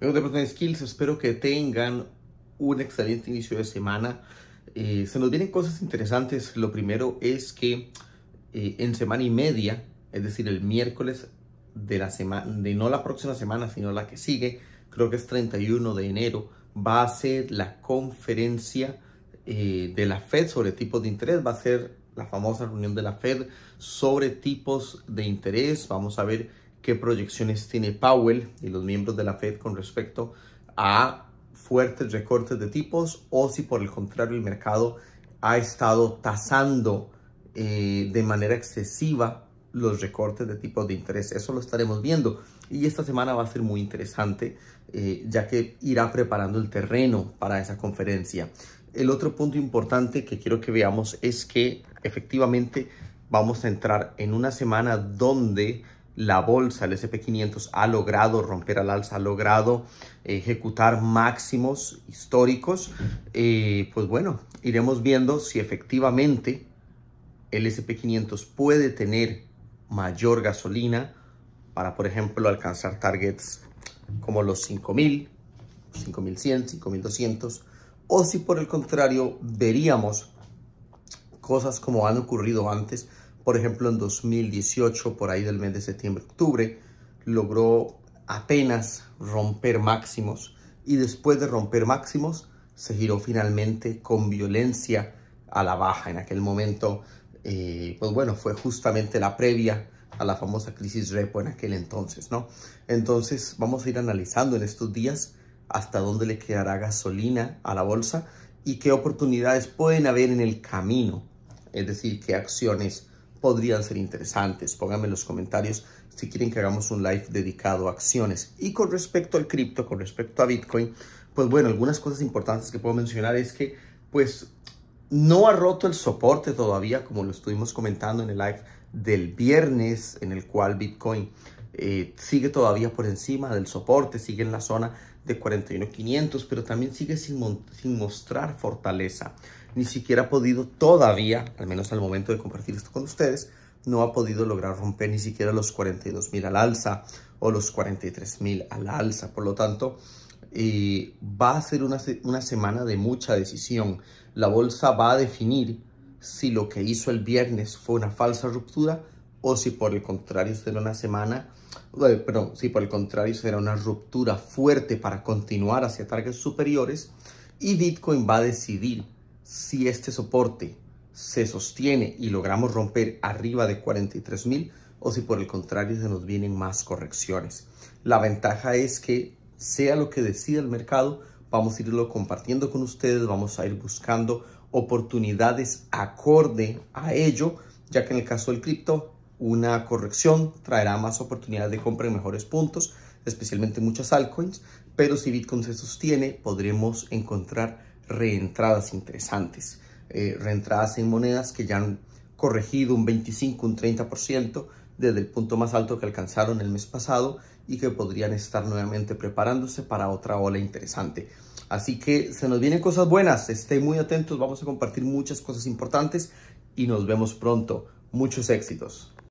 de Skills, espero que tengan un excelente inicio de semana. Eh, se nos vienen cosas interesantes. Lo primero es que eh, en semana y media, es decir, el miércoles de la semana, de no la próxima semana, sino la que sigue, creo que es 31 de enero, va a ser la conferencia eh, de la Fed sobre tipos de interés. Va a ser la famosa reunión de la Fed sobre tipos de interés. Vamos a ver qué proyecciones tiene Powell y los miembros de la Fed con respecto a fuertes recortes de tipos o si por el contrario el mercado ha estado tasando eh, de manera excesiva los recortes de tipos de interés. Eso lo estaremos viendo y esta semana va a ser muy interesante eh, ya que irá preparando el terreno para esa conferencia. El otro punto importante que quiero que veamos es que efectivamente vamos a entrar en una semana donde la bolsa, el SP500 ha logrado romper al alza, ha logrado ejecutar máximos históricos, eh, pues bueno, iremos viendo si efectivamente el SP500 puede tener mayor gasolina para, por ejemplo, alcanzar targets como los 5000, 5100, 5200, o si por el contrario veríamos cosas como han ocurrido antes, por ejemplo, en 2018, por ahí del mes de septiembre-octubre, logró apenas romper máximos y después de romper máximos se giró finalmente con violencia a la baja. En aquel momento, eh, pues bueno, fue justamente la previa a la famosa crisis repo en aquel entonces, ¿no? Entonces vamos a ir analizando en estos días hasta dónde le quedará gasolina a la bolsa y qué oportunidades pueden haber en el camino. Es decir, qué acciones podrían ser interesantes. Pónganme en los comentarios si quieren que hagamos un live dedicado a acciones. Y con respecto al cripto, con respecto a Bitcoin, pues bueno, algunas cosas importantes que puedo mencionar es que pues no ha roto el soporte todavía, como lo estuvimos comentando en el live del viernes, en el cual Bitcoin eh, sigue todavía por encima del soporte, sigue en la zona de 41.500, pero también sigue sin, mostrar fortaleza. Ni siquiera ha podido todavía, al menos al momento de compartir esto con ustedes, no ha podido lograr romper ni siquiera los 42.000 al alza o los 43.000 al alza. Por lo tanto, eh, va a ser una semana de mucha decisión. La bolsa va a definir si lo que hizo el viernes fue una falsa ruptura o si por el contrario será una semana, eh, perdón, si por el contrario será una ruptura fuerte para continuar hacia targets superiores y Bitcoin va a decidir si este soporte se sostiene y logramos romper arriba de 43 o si por el contrario se nos vienen más correcciones. La ventaja es que sea lo que decida el mercado, vamos a irlo compartiendo con ustedes, vamos a ir buscando oportunidades acorde a ello, ya que en el caso del cripto una corrección, traerá más oportunidades de compra en mejores puntos, especialmente muchas altcoins, pero si Bitcoin se sostiene, podremos encontrar reentradas interesantes, eh, reentradas en monedas que ya han corregido un 25, un 30% desde el punto más alto que alcanzaron el mes pasado y que podrían estar nuevamente preparándose para otra ola interesante. Así que se nos vienen cosas buenas, estén muy atentos, vamos a compartir muchas cosas importantes y nos vemos pronto. Muchos éxitos.